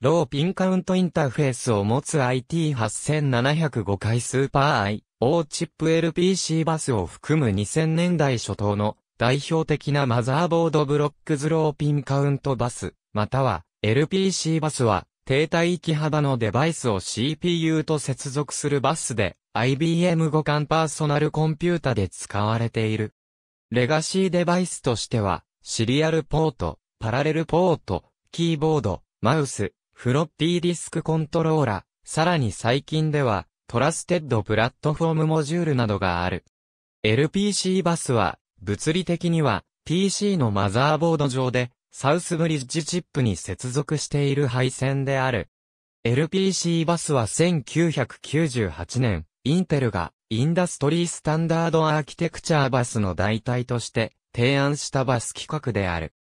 ローピンカウントインターフェースを持つ IT8705 回スーパー IO チップ LPC バスを含む2000年代初頭の代表的なマザーボードブロックズローピンカウントバス、または LPC バスは低体域幅のデバイスを CPU と接続するバスで IBM 互換パーソナルコンピュータで使われている。レガシーデバイスとしてはシリアルポート、パラレルポート、キーボード、マウス、フロッピーディスクコントローラ、さらに最近では、トラステッドプラットフォームモジュールなどがある。LPC バスは、物理的には、PC のマザーボード上で、サウスブリッジチップに接続している配線である。LPC バスは1998年、インテルがインダストリースタンダードアーキテクチャーバスの代替として提案したバス規格である。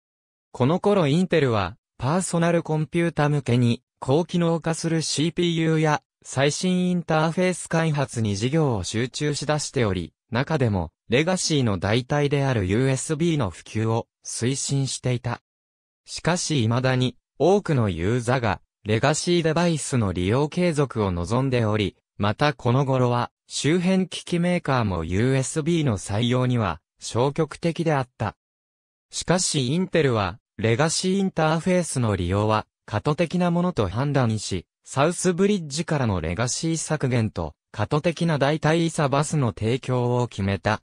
この頃インテルはパーソナルコンピュータ向けに高機能化する CPU や最新インターフェース開発に事業を集中しだしており、中でもレガシーの代替である USB の普及を推進していた。しかし未だに多くのユーザーがレガシーデバイスの利用継続を望んでおり、またこの頃は周辺機器メーカーも USB の採用には消極的であった。しかしインテルはレガシーインターフェースの利用は、過渡的なものと判断し、サウスブリッジからのレガシー削減と、過渡的な代替イサバスの提供を決めた。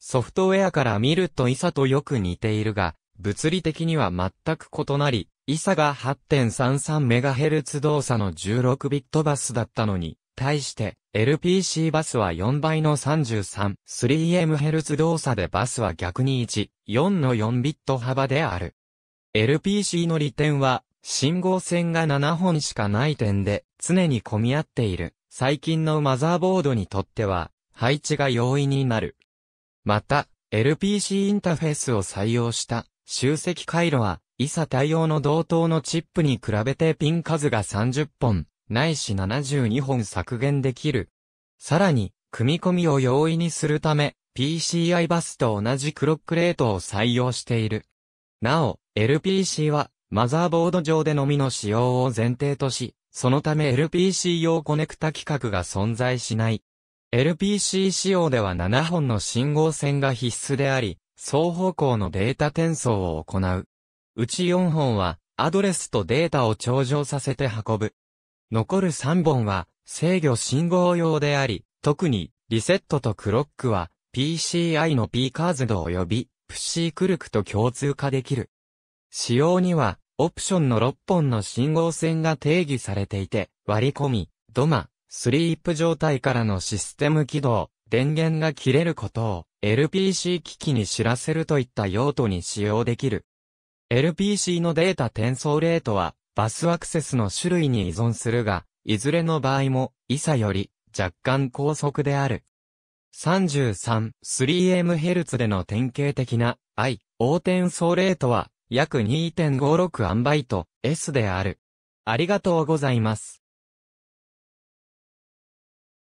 ソフトウェアから見るとイサとよく似ているが、物理的には全く異なり、イサが 8.33MHz 動作の1 6ビットバスだったのに、対して LPC バスは4倍の 33, 3MHz 動作でバスは逆に1、4の4ビット幅である。LPC の利点は、信号線が7本しかない点で、常に混み合っている、最近のマザーボードにとっては、配置が容易になる。また、LPC インターフェースを採用した、集積回路は、いさ。対応の同等のチップに比べてピン数が30本、ないし72本削減できる。さらに、組み込みを容易にするため、PCI バスと同じクロックレートを採用している。なお、LPC は、マザーボード上でのみの使用を前提とし、そのため LPC 用コネクタ規格が存在しない。LPC 仕様では7本の信号線が必須であり、双方向のデータ転送を行う。うち4本は、アドレスとデータを頂上させて運ぶ。残る3本は、制御信号用であり、特に、リセットとクロックは、PCI の P カーズド及び、プシークルクと共通化できる。仕様には、オプションの6本の信号線が定義されていて、割り込み、ドマ、スリープ状態からのシステム起動、電源が切れることを LPC 機器に知らせるといった用途に使用できる。LPC のデータ転送レートはバスアクセスの種類に依存するが、いずれの場合も、イサより若干高速である。33-3mHz での典型的な I、O 転送レートは約2.56アンバイト S である。ありがとうございます。